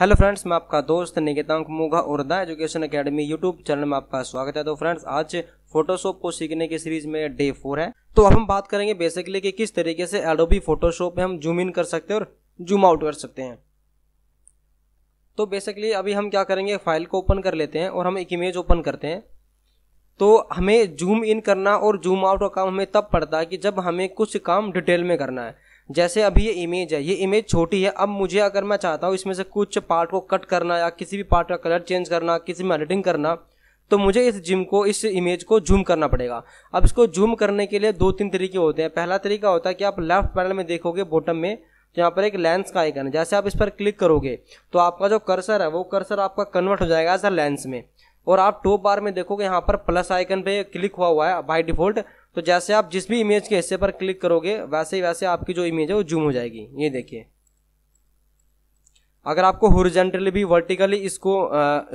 hello friends मैं आपका दोस्त निकेतांक मोघा और the education academy YouTube channel में आपका स्वागत है तो फ्रेंड्स आज फोटोशॉप को सीखने की सीरीज में डे फोर है तो अब हम बात करेंगे बेसिकली कि किस तरीके से एडोबी फोटोशॉप में हम जूम इन कर सकते हैं और जूम आउट कर सकते हैं तो बेसिकली अभी हम क्या करेंगे फाइल को ओपन कर लेते हैं और हम एक इमेज ओपन करते हैं तो हमें जूम इन करना और जूम आउट का काम हमें तब पड़ता है कि जब हमें कुछ काम डिटेल में करना है जैसे अभी ये इमेज है ये इमेज छोटी है अब मुझे अगर मैं चाहता हूँ इसमें से कुछ पार्ट को कट करना या किसी भी पार्ट का कलर चेंज करना किसी में एडिटिंग करना तो मुझे इस जिम को इस इमेज को जूम करना पड़ेगा अब इसको जूम करने के लिए दो तीन तरीके होते हैं पहला तरीका होता है कि आप लेफ्ट पैनल में देखोगे बॉटम में तो यहाँ पर एक लेंस का आइकन है जैसे आप इस पर क्लिक करोगे तो आपका जो कर्सर है वो कर्सर आपका कन्वर्ट हो जाएगा ऐसा लेंस में और आप टॉप बार में देखोगे यहाँ पर प्लस आइकन पे क्लिक हुआ हुआ है बाय डिफॉल्ट तो जैसे आप जिस भी इमेज के हिस्से पर क्लिक करोगे वैसे ही वैसे आपकी जो इमेज है वो जूम हो जाएगी ये देखिए अगर आपको हॉरिजेंटली भी वर्टिकली इसको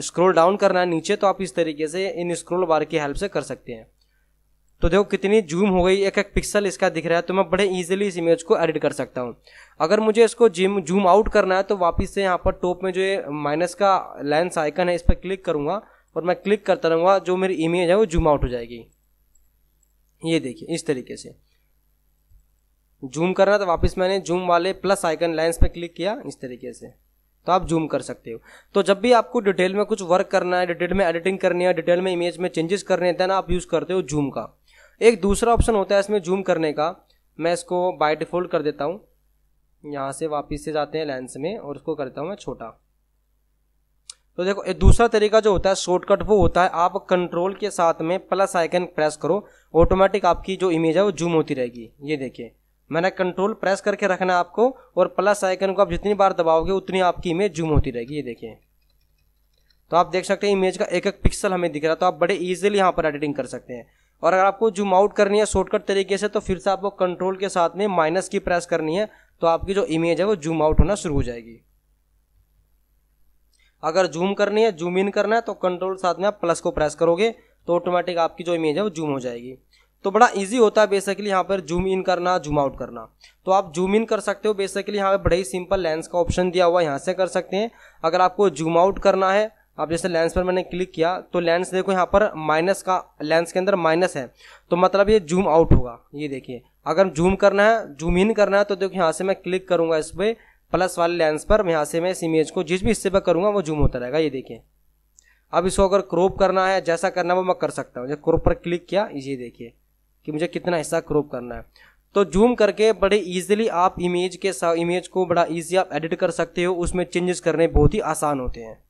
स्क्रॉल डाउन करना है नीचे तो आप इस तरीके से इन स्क्रॉल बार की हेल्प से कर सकते हैं तो देखो कितनी जूम हो गई एक एक पिक्सल इसका दिख रहा है तो मैं बड़े इजीली इस इमेज को एडिट कर सकता हूँ अगर मुझे इसको जिम जूम आउट करना है तो वापस से यहाँ पर टॉप में जो ये माइनस का लेंस आइकन है इस पर क्लिक करूँगा और मैं क्लिक करता रहूँगा जो मेरी इमेज है वो जूम आउट हो जाएगी ये देखिए इस तरीके से जूम करना तो वापस मैंने जूम वाले प्लस आइकन लेंस पे क्लिक किया इस तरीके से तो आप जूम कर सकते हो तो जब भी आपको डिटेल में कुछ वर्क करना है डिटेल में एडिटिंग करनी है डिटेल में इमेज में चेंजेस करने हैं देन आप यूज़ करते हो जूम का एक दूसरा ऑप्शन होता है इसमें जूम करने का मैं इसको बाय डिफ़ॉल्ट कर देता हूँ यहाँ से वापस से जाते हैं लेंस में और उसको करता हूँ मैं छोटा तो देखो एक दूसरा तरीका जो होता है शॉर्टकट वो होता है आप कंट्रोल के साथ में प्लस आइकन प्रेस करो ऑटोमेटिक आपकी जो इमेज है वो जूम होती रहेगी ये देखिए मैंने कंट्रोल प्रेस करके रखना है आपको और प्लस आइकन को आप जितनी बार दबाओगे उतनी आपकी इमेज जूम होती रहेगी ये देखिए तो आप देख सकते हैं इमेज का एक एक पिक्सल हमें दिख रहा है तो आप बड़े ईजिली यहाँ पर एडिटिंग कर सकते हैं और अगर आपको जूम आउट करनी है शॉर्टकट तरीके से तो फिर से आपको कंट्रोल के साथ में माइनस की प्रेस करनी है तो आपकी जो इमेज है वो जूम आउट होना शुरू हो जाएगी अगर जूम करनी है जूम इन करना है तो कंट्रोल साथ में आप प्लस को प्रेस करोगे तो ऑटोमेटिक आपकी जो इमेज है वो जूम हो जाएगी तो बड़ा इजी होता है बेसिकली यहाँ पर जूम इन करना जूम आउट करना तो आप जूम इन कर सकते हो बेसिकली यहाँ पर बड़े ही सिंपल लेंस का ऑप्शन दिया हुआ है यहाँ से कर सकते हैं अगर आपको जूम आउट करना है आप जैसे लेंस पर मैंने क्लिक किया तो लेंस देखो यहाँ पर माइनस का लेंस के अंदर माइनस है तो मतलब ये जूम आउट होगा ये देखिए अगर जूम करना है जूम इन करना है तो देखो यहाँ से मैं क्लिक करूंगा इस पर प्लस वाले लेंस पर यहाँ से मैं इस इमेज को जिस भी हिस्से पर करूँगा वो जूम होता रहेगा ये देखिए अब इसको अगर क्रोप करना है जैसा करना है वो मैं कर सकता हूँ जब क्रोप पर क्लिक किया ये देखिए कि मुझे कितना हिस्सा क्रोप करना है तो जूम करके बड़े ईजिली आप इमेज के इमेज को बड़ा ईजी आप एडिट कर सकते हो उसमें चेंजेस करने बहुत ही आसान होते हैं